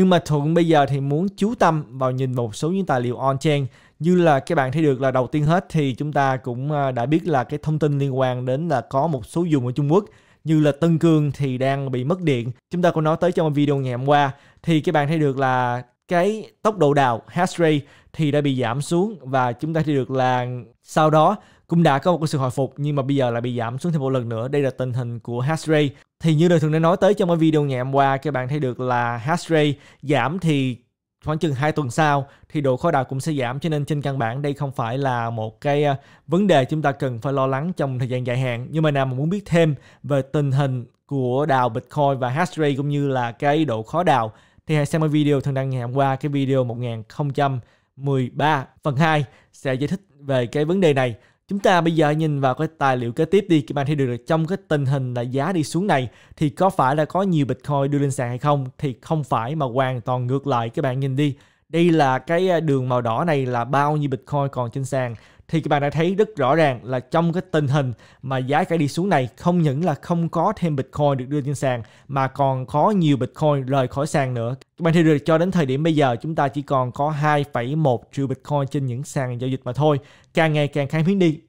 Nhưng mà Thuận bây giờ thì muốn chú tâm vào nhìn một số những tài liệu on-chain như là các bạn thấy được là đầu tiên hết thì chúng ta cũng à, đã biết là cái thông tin liên quan đến là có một số dùng ở Trung Quốc như là Tân Cương thì đang bị mất điện. Chúng ta cũng nói tới trong video ngày hôm qua thì các bạn thấy được là cái tốc độ đào hash rate thì đã bị giảm xuống và chúng ta thấy được là sau đó cũng đã có một sự hồi phục nhưng mà bây giờ lại bị giảm xuống thêm một lần nữa. Đây là tình hình của hash rate thì như đời thường đã nói tới trong cái video ngày hôm qua các bạn thấy được là hash rate giảm thì khoảng chừng 2 tuần sau thì độ khó đào cũng sẽ giảm cho nên trên căn bản đây không phải là một cái ờ, vấn đề chúng ta cần phải lo lắng trong thời gian dài hạn nhưng mà nào mà muốn biết thêm về tình hình của đào Bitcoin và hash rate cũng như là cái độ khó đào thì hãy xem cái video thường đăng ngày hôm qua cái video 1013 phần 2 sẽ giải thích về cái vấn đề này Chúng ta bây giờ nhìn vào cái tài liệu kế tiếp đi, các bạn thấy được là trong cái tình hình là giá đi xuống này thì có phải là có nhiều Bitcoin đưa lên sàn hay không? Thì không phải mà hoàn toàn ngược lại các bạn nhìn đi. Đây là cái à, đường màu đỏ này là bao nhiêu Bitcoin còn trên sàn thì các bạn đã thấy rất rõ ràng là trong cái tình hình mà giá cả đi xuống này không những là không có thêm Bitcoin được đưa trên sàn mà còn có nhiều Bitcoin rời khỏi sàn nữa. Các bạn thấy được cho đến thời điểm bây giờ chúng ta chỉ còn có 2,1 triệu Bitcoin trên những sàn giao dịch mà thôi. Càng ngày càng kháng hiếm đi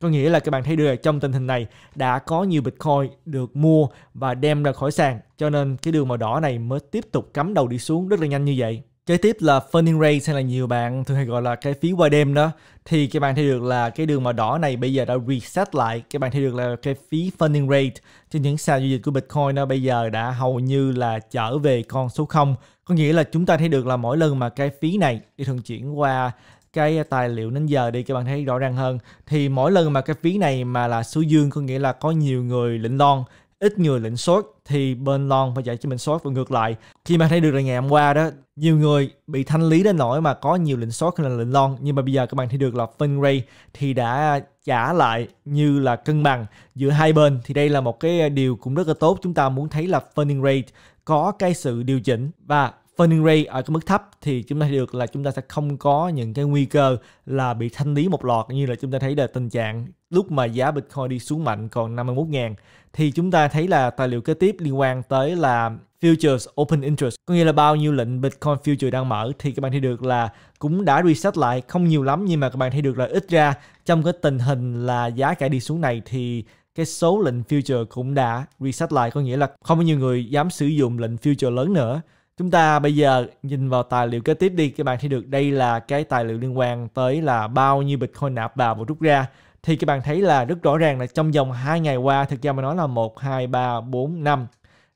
có nghĩa là các bạn thấy được trong tình hình này đã có nhiều Bitcoin được mua và đem ra khỏi sàn cho nên cái đường màu đỏ này mới tiếp tục cắm đầu đi xuống rất là nhanh như vậy. Kế tiếp là funding rate hay là nhiều bạn thường hay gọi là cái phí qua đêm đó thì các bạn thấy được là cái đường màu đỏ này bây giờ đã reset lại các bạn thấy được là cái phí funding rate trên những sàn giao dịch của Bitcoin nó bây giờ đã hầu như là trở về con số 0 có nghĩa là chúng ta thấy được là mỗi lần mà cái phí này đi thường chuyển qua cái tài liệu đến giờ đi các bạn thấy rõ ràng hơn thì mỗi lần mà cái phí này mà là số dương có nghĩa là có nhiều người lĩnh lon ít người lĩnh sốt thì bên Lon phải giải cho mình short và ngược lại. Khi mà thấy được là ngày hôm qua đó, nhiều người bị thanh lý đến nỗi mà có nhiều lệnh short hay là lệnh lon nhưng mà bây giờ các bạn thấy được là phân ray thì đã trả lại như là cân bằng giữa hai bên thì đây là một cái điều cũng rất là tốt chúng ta muốn thấy là funding rate có cái sự điều chỉnh và funding rate ở cái mức thấp thì chúng ta thấy được là chúng ta sẽ không có những cái nguy cơ là bị thanh lý một loạt như là chúng ta thấy là tình trạng lúc mà giá Bitcoin đi xuống mạnh còn 51 ngàn thì chúng ta thấy là tài liệu kế tiếp liên quan tới là Futures Open Interest có nghĩa là bao nhiêu lệnh Bitcoin Future đang mở thì các bạn thấy được là cũng đã reset lại không nhiều lắm nhưng mà các bạn thấy được là ít ra trong cái tình hình là giá cả đi xuống này thì cái số lệnh future cũng đã reset lại có nghĩa là không có nhiều người dám sử dụng lệnh future lớn nữa chúng ta bây giờ nhìn vào tài liệu kế tiếp đi các bạn thấy được đây là cái tài liệu liên quan tới là bao nhiêu bitcoin nạp vào và rút ra thì các bạn thấy là rất rõ ràng là trong vòng 2 ngày qua thực ra mà nói là 1 2 3 4 5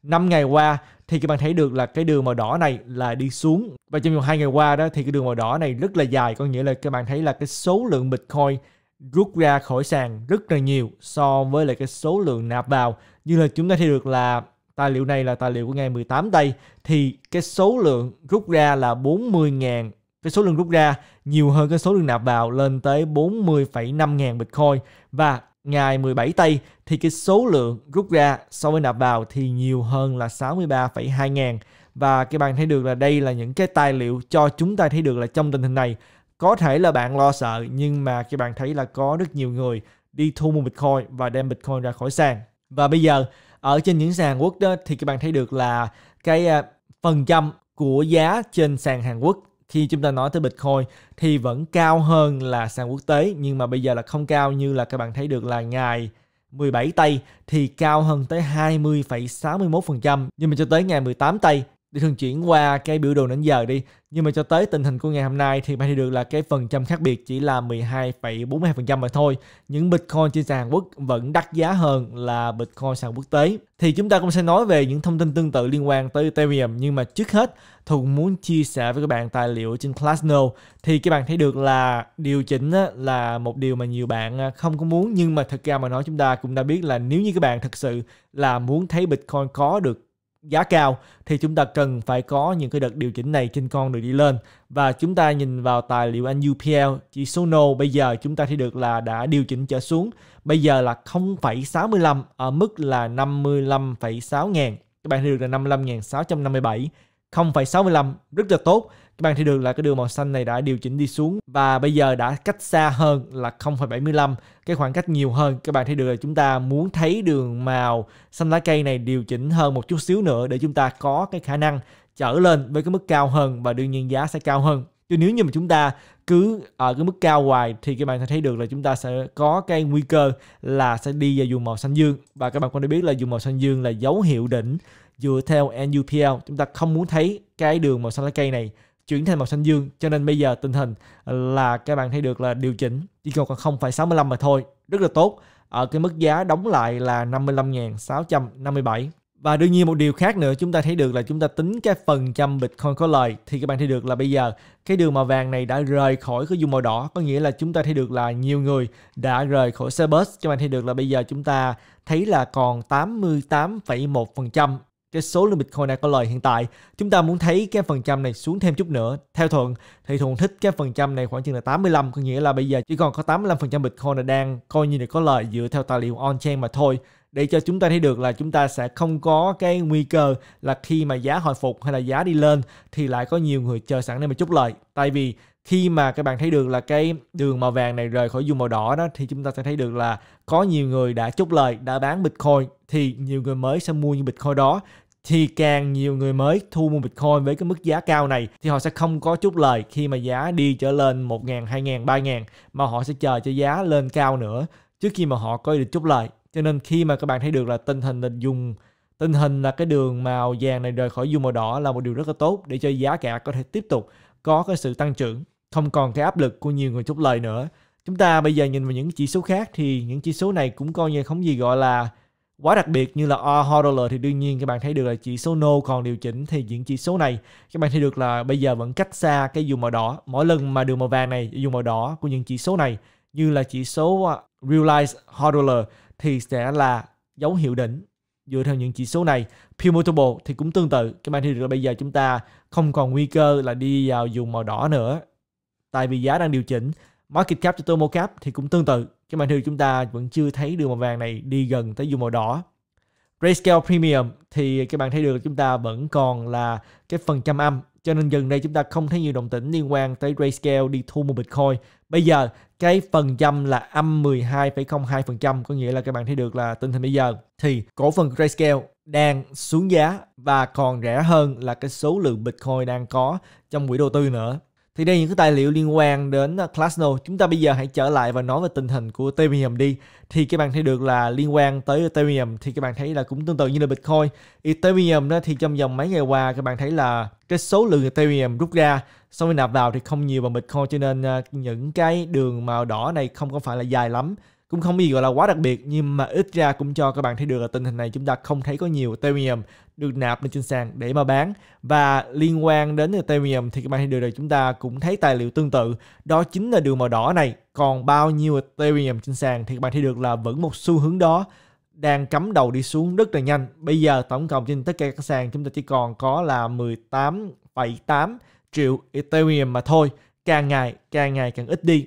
5 ngày qua thì các bạn thấy được là cái đường màu đỏ này là đi xuống và trong vòng hai ngày qua đó thì cái đường màu đỏ này rất là dài có nghĩa là các bạn thấy là cái số lượng Bitcoin rút ra khỏi sàn rất là nhiều so với lại cái số lượng nạp vào như là chúng ta thấy được là tài liệu này là tài liệu của ngày 18 tây thì cái số lượng rút ra là 40.000 cái số lượng rút ra nhiều hơn cái số lượng nạp vào lên tới 40,5 ngàn Bitcoin và ngày 17 Tây thì cái số lượng rút ra so với nạp vào thì nhiều hơn là 63,2 ngàn và các bạn thấy được là đây là những cái tài liệu cho chúng ta thấy được là trong tình hình này có thể là bạn lo sợ nhưng mà các bạn thấy là có rất nhiều người đi thu mua Bitcoin và đem Bitcoin ra khỏi sàn và bây giờ ở trên những sàn Quốc đó thì các bạn thấy được là cái à, phần trăm của giá trên sàn Hàn Quốc khi chúng ta nói tới Bitcoin thì vẫn cao hơn là sàn quốc tế nhưng mà bây giờ là không cao như là các bạn thấy được là ngày 17 tây thì cao hơn tới 20,61% nhưng mà cho tới ngày 18 tây đi thường chuyển qua cái biểu đồ đến giờ đi nhưng mà cho tới tình hình của ngày hôm nay thì bạn thấy được là cái phần trăm khác biệt chỉ là 12,42% mà thôi những Bitcoin trên sàn Hàn Quốc vẫn đắt giá hơn là Bitcoin sàn quốc tế thì chúng ta cũng sẽ nói về những thông tin tương tự liên quan tới Ethereum nhưng mà trước hết Thùng muốn chia sẻ với các bạn tài liệu trên Classno thì các bạn thấy được là điều chỉnh là một điều mà nhiều bạn à, không có muốn nhưng mà thật ra mà nói chúng ta cũng đã biết là nếu như các bạn thật sự là muốn thấy Bitcoin có được giá cao thì chúng ta cần phải có những cái đợt điều chỉnh này trên con được đi lên và chúng ta nhìn vào tài liệu anh UPL chỉ số NO bây giờ chúng ta thấy được là đã điều chỉnh trở xuống bây giờ là 0,65 ở mức là 55,6 ngàn các bạn thấy được là 55.657 0,65 rất là tốt Các bạn thấy được là cái đường màu xanh này đã điều chỉnh đi xuống và bây giờ đã cách xa hơn là 0,75 cái khoảng cách nhiều hơn các bạn thấy được là chúng ta muốn thấy đường màu xanh lá cây này điều chỉnh hơn một chút xíu nữa để chúng ta có cái khả năng trở lên với cái mức cao hơn và đương nhiên giá sẽ cao hơn chứ nếu như mà chúng ta cứ ở cái mức cao hoài thì các bạn sẽ thấy được là chúng ta sẽ có cái nguy cơ là sẽ đi vào vùng màu xanh dương và các bạn cũng đã biết là vùng màu xanh dương là dấu hiệu đỉnh dựa theo NUPL chúng ta không muốn thấy cái đường màu xanh lá cây này chuyển thành màu xanh dương cho nên bây giờ tình hình là các bạn thấy được là điều chỉnh chỉ còn không còn 0,65 mà thôi rất là tốt ở cái mức giá đóng lại là 55.657 và đương nhiên một điều khác nữa chúng ta thấy được là chúng ta tính cái phần trăm Bitcoin có lời thì các bạn thấy được là bây giờ cái đường màu vàng này đã rời khỏi cái dung màu đỏ có nghĩa là chúng ta thấy được là nhiều người đã rời khỏi xe các bạn thấy được là bây giờ chúng ta thấy là còn 88,1% cái số lượng Bitcoin đã có lời hiện tại. Chúng ta muốn thấy cái phần trăm này xuống thêm chút nữa. Theo Thuận thì Thuận thích cái phần trăm này khoảng chừng là 85, có nghĩa là bây giờ chỉ còn có 85% Bitcoin là đang coi như là có lời dựa theo tài liệu on-chain mà thôi để cho chúng ta thấy được là chúng ta sẽ không có cái nguy cơ là khi mà giá hồi phục hay là giá đi lên thì lại có nhiều người chờ sẵn để mà chút lời. Tại vì khi mà các bạn thấy được là cái đường màu vàng này rời khỏi vùng màu đỏ đó thì chúng ta sẽ thấy được là có nhiều người đã chốt lời, đã bán Bitcoin thì nhiều người mới sẽ mua những Bitcoin đó thì càng nhiều người mới thu mua Bitcoin với cái mức giá cao này thì họ sẽ không có chút lời khi mà giá đi trở lên 1.000, 2.000, 3.000 mà họ sẽ chờ cho giá lên cao nữa trước khi mà họ có được chút lời. Cho nên khi mà các bạn thấy được là tình hình là dùng tình hình là cái đường màu vàng này rời khỏi dung màu đỏ là một điều rất là tốt để cho giá cả có thể tiếp tục có cái sự tăng trưởng, không còn cái áp lực của nhiều người chút lời nữa. Chúng ta bây giờ nhìn vào những chỉ số khác thì những chỉ số này cũng coi như không gì gọi là quá đặc biệt như là RHL thì đương nhiên các bạn thấy được là chỉ số no còn điều chỉnh thì những chỉ số này các bạn thấy được là bây giờ vẫn cách xa cái vùng màu đỏ mỗi lần mà đường màu vàng này dùng màu đỏ của những chỉ số này như là chỉ số à, Realize HODL thì sẽ là dấu hiệu đỉnh dựa theo những chỉ số này P-Multiple thì cũng tương tự các bạn thấy được là bây giờ chúng ta không còn nguy cơ là đi vào dùng màu đỏ nữa tại vì giá đang điều chỉnh Market Cap cho Tomo Cap thì cũng tương tự trên bản đồ chúng ta vẫn chưa thấy đường màu vàng này đi gần tới vùng màu đỏ. Grayscale Premium thì các bạn thấy được chúng ta vẫn còn là cái phần trăm âm cho nên gần đây chúng ta không thấy nhiều động tĩnh liên quan tới Grayscale đi thu mua Bitcoin. Bây giờ cái phần trăm là âm 12,02% có nghĩa là các bạn thấy được là tình hình bây giờ thì cổ phần Grayscale đang xuống giá và còn rẻ hơn là cái số lượng Bitcoin đang có trong quỹ đầu tư nữa thì đây là những cái tài liệu liên quan đến classno à, Chúng ta bây giờ hãy trở lại và nói về tình hình của Ethereum đi. Thì các bạn thấy được là liên quan tới Ethereum thì các bạn thấy là cũng tương tự như là Bitcoin. Ethereum đó thì trong vòng mấy ngày qua các bạn thấy là cái số lượng Ethereum rút ra sau khi nạp vào thì không nhiều bằng Bitcoin cho nên à, những cái đường màu đỏ này không có phải là dài lắm cũng không gì gọi là quá đặc biệt nhưng mà ít ra cũng cho các bạn thấy được là tình hình này chúng ta không thấy có nhiều Ethereum được nạp lên trên sàn để mà bán và liên quan đến Ethereum thì các bạn thấy được là chúng ta cũng thấy tài liệu tương tự đó chính là đường màu đỏ này còn bao nhiêu Ethereum trên sàn thì các bạn thấy được là vẫn một xu hướng đó đang cắm đầu đi xuống rất là nhanh bây giờ tổng cộng trên tất cả các sàn chúng ta chỉ còn có là 18,8 triệu Ethereum mà thôi càng ngày càng ngày càng ít đi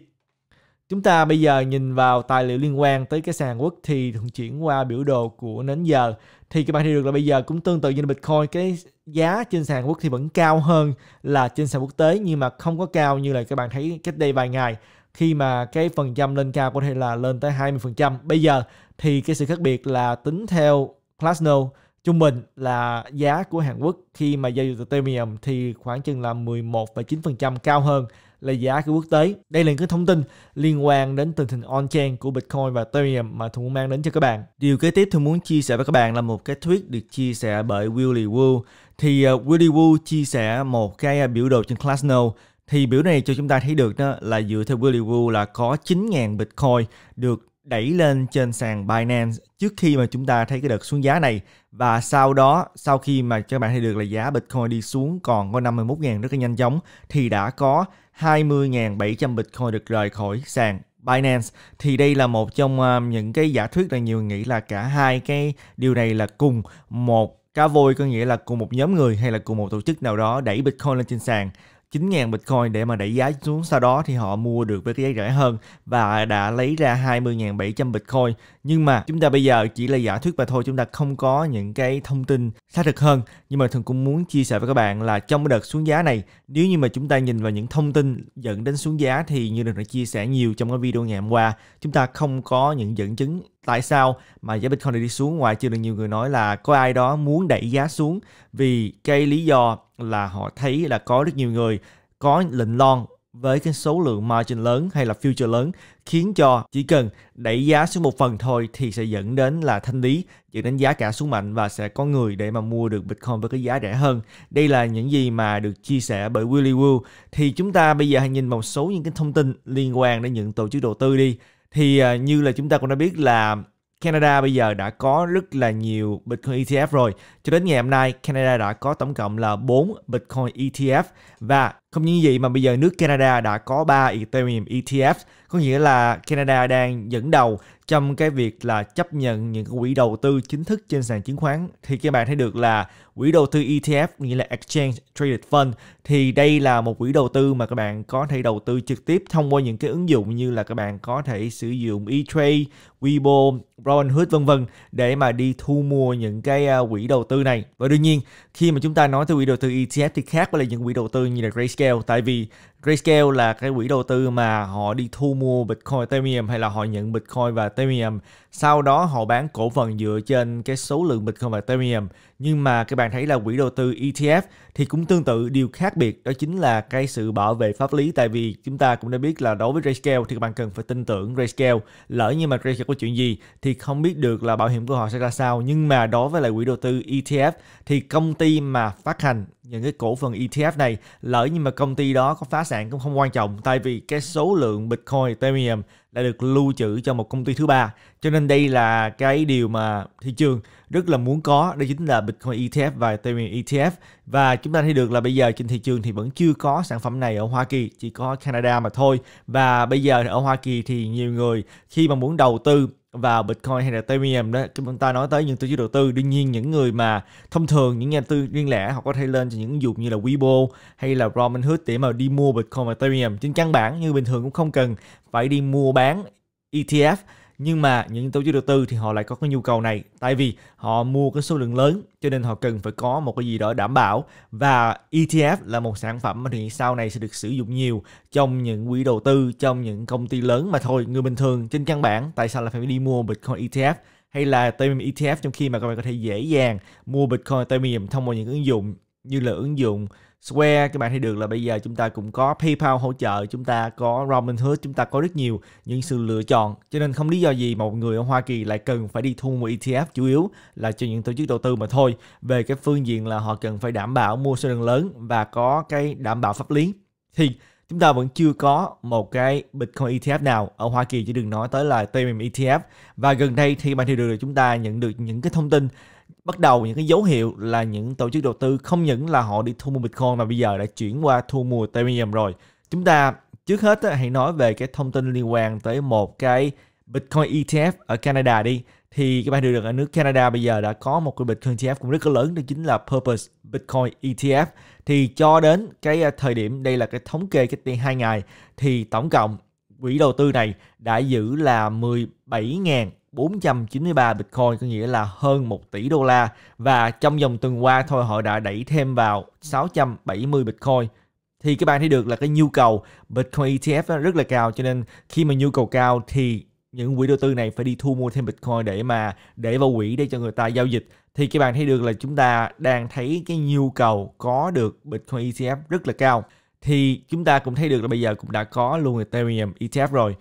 Chúng ta bây giờ nhìn vào tài liệu liên quan tới cái sàn quốc thì thường chuyển qua biểu đồ của nến giờ thì các bạn thấy được là bây giờ cũng tương tự như Bitcoin cái giá trên sàn quốc thì vẫn cao hơn là trên sàn quốc tế nhưng mà không có cao như là các bạn thấy cách đây vài ngày khi mà cái phần trăm lên cao có thể là lên tới 20%. Bây giờ thì cái sự khác biệt là tính theo Classnode trung bình là giá của Hàn Quốc khi mà giao dịch Ethereum thì khoảng chừng là 11,9% cao hơn là giá của quốc tế. Đây là những cái thông tin liên quan đến tình hình on-chain của Bitcoin và Ethereum mà tôi muốn mang đến cho các bạn. Điều kế tiếp tôi muốn chia sẻ với các bạn là một cái tweet được chia sẻ bởi Willy Wu. Thì uh, Willy Wu chia sẻ một cái ờ, biểu đồ trên Glassnode thì biểu này cho chúng ta thấy được đó là dựa theo Willy Wu là có 9.000 Bitcoin được đẩy lên trên sàn Binance trước khi mà chúng ta thấy cái đợt xuống giá này và sau đó sau khi mà các bạn thấy được là giá Bitcoin đi xuống còn có 51.000 rất là nhanh chóng thì đã có 20.700 Bitcoin được rời khỏi sàn Binance thì đây là một trong ờ, những cái giả thuyết là nhiều nghĩ là cả hai cái điều này là cùng một cá voi có nghĩa là cùng một nhóm người hay là cùng một tổ chức nào đó đẩy Bitcoin lên trên sàn 9.000 Bitcoin để mà đẩy giá xuống. Sau đó thì họ mua được với cái giá rẻ hơn và đã lấy ra 20.700 Bitcoin. Nhưng mà chúng ta bây giờ chỉ là giả thuyết và thôi, chúng ta không có những cái thông tin xác thực hơn. Nhưng mà thường cũng muốn chia sẻ với các bạn là trong đợt xuống giá này, nếu như mà chúng ta nhìn vào những thông tin dẫn đến xuống giá thì như được đã chia sẻ nhiều trong cái video ngày hôm qua, chúng ta không có những dẫn chứng tại sao mà giá Bitcoin đi xuống ngoài chưa được nhiều người nói là có ai đó muốn đẩy giá xuống vì cái lý do là họ thấy là có rất nhiều người có lệnh lon với cái số lượng margin lớn hay là future lớn khiến cho chỉ cần đẩy giá xuống một phần thôi thì sẽ dẫn đến là thanh lý dẫn đến giá cả xuống mạnh và sẽ có người để mà mua được Bitcoin với cái giá rẻ hơn. Đây là những gì mà được chia sẻ bởi Willy Woo. Thì chúng ta bây giờ hãy nhìn một số những cái thông tin liên quan đến những tổ chức đầu tư đi thì à, như là chúng ta cũng đã biết là Canada bây giờ đã có rất là nhiều Bitcoin ETF rồi. Cho đến ngày hôm nay, Canada đã có tổng cộng là 4 Bitcoin ETF và không những vậy mà bây giờ nước Canada đã có 3 Ethereum ETF, có nghĩa là Canada đang dẫn đầu trong cái việc là chấp nhận những quỹ đầu tư chính thức trên sàn chứng khoán. Thì các bạn thấy được là quỹ đầu tư ETF nghĩa là Exchange Traded Fund thì đây là một quỹ đầu tư mà các bạn có thể đầu tư trực tiếp thông qua những cái ứng dụng như là các bạn có thể sử dụng E-Trade, Weibo, Robinhood vân vân để mà đi thu mua những cái à, quỹ đầu tư này. Và đương nhiên khi mà chúng ta nói tới quỹ đầu tư ETF thì khác với là những quỹ đầu tư như là Grace scale tại vì Grayscale là cái quỹ đầu tư mà họ đi thu mua Bitcoin Ethereum hay là họ nhận Bitcoin và Ethereum sau đó họ bán cổ phần dựa trên cái số lượng Bitcoin và Ethereum nhưng mà các bạn thấy là quỹ đầu tư ETF thì cũng tương tự điều khác biệt đó chính là cái sự bảo vệ pháp lý tại vì chúng ta cũng đã biết là đối với Grayscale thì các bạn cần phải tin tưởng Grayscale lỡ như mà Grayscale có chuyện gì thì không biết được là bảo hiểm của họ sẽ ra sao nhưng mà đối với lại quỹ đầu tư ETF thì công ty mà phát hành những cái cổ phần ETF này lỡ như mà công ty đó có phát sản cũng không quan trọng tại vì cái số lượng Bitcoin Ethereum đã được lưu trữ cho một công ty thứ ba. Cho nên đây là cái điều mà thị trường rất là muốn có, đó chính là Bitcoin ETF và Ethereum ETF. Và chúng ta thấy được là bây giờ trên thị trường thì vẫn chưa có sản phẩm này ở Hoa Kỳ, chỉ có Canada mà thôi. Và bây giờ ở Hoa Kỳ thì nhiều người khi mà muốn đầu tư vào Bitcoin hay là Ethereum đó chúng ta nói tới những tổ chức đầu tư đương nhiên những người mà thông thường những nhà tư riêng lẻ họ có thể lên cho những ứng dụng như là Weibo hay là Robinhood để mà đi mua Bitcoin và Ethereum trên căn bản như bình thường cũng không cần phải đi mua bán ETF nhưng mà những tổ chức đầu tư thì họ lại có cái nhu cầu này tại vì họ mua cái số lượng lớn cho nên họ cần phải có một cái gì đó đảm bảo và ETF là một sản phẩm mà thì sau này sẽ được sử dụng nhiều trong những quỹ đầu tư trong những công ty lớn mà thôi người bình thường trên căn bản tại sao là phải đi mua Bitcoin ETF hay là Ethereum ETF trong khi mà các bạn có thể dễ dàng mua Bitcoin Ethereum thông qua những ứng dụng như là ứng dụng Square các bạn thấy được là bây giờ chúng ta cũng có PayPal hỗ trợ, chúng ta có Robinhood, chúng ta có rất nhiều những sự lựa chọn. Cho nên không lý do gì mà một người ở Hoa Kỳ lại cần phải đi thu mua ETF chủ yếu là cho những tổ chức đầu tư mà thôi. Về cái phương diện là họ cần phải đảm bảo mua số lượng lớn và có cái đảm bảo pháp lý. Thì chúng ta vẫn chưa có một cái Bitcoin ETF nào ở Hoa Kỳ chứ đừng nói tới là TMM ETF và gần đây thì bạn thấy được là chúng ta nhận được những cái thông tin bắt đầu những cái dấu hiệu là những tổ chức đầu tư không những là họ đi thu mua Bitcoin mà bây giờ đã chuyển qua thu mua Ethereum rồi. Chúng ta trước hết hãy nói về cái thông tin liên quan tới một cái Bitcoin ETF ở Canada đi. Thì các bạn đều được ở nước Canada bây giờ đã có một cái Bitcoin ETF cũng rất là lớn đó chính là Purpose Bitcoin ETF. Thì cho đến cái à, thời điểm đây là cái thống kê cách đây 2 ngày thì tổng cộng quỹ đầu tư này đã giữ là 17.000 493 Bitcoin có nghĩa là hơn 1 tỷ đô la và trong dòng tuần qua thôi họ đã đẩy thêm vào 670 Bitcoin thì các bạn thấy được là cái nhu cầu Bitcoin ETF rất là cao cho nên khi mà nhu cầu cao thì những quỹ đầu tư này phải đi thu mua thêm Bitcoin để mà để vào quỹ để cho người ta giao dịch thì các bạn thấy được là chúng ta đang thấy cái nhu cầu có được Bitcoin ETF rất là cao thì chúng ta cũng thấy được là bây giờ cũng đã có luôn Ethereum ETF rồi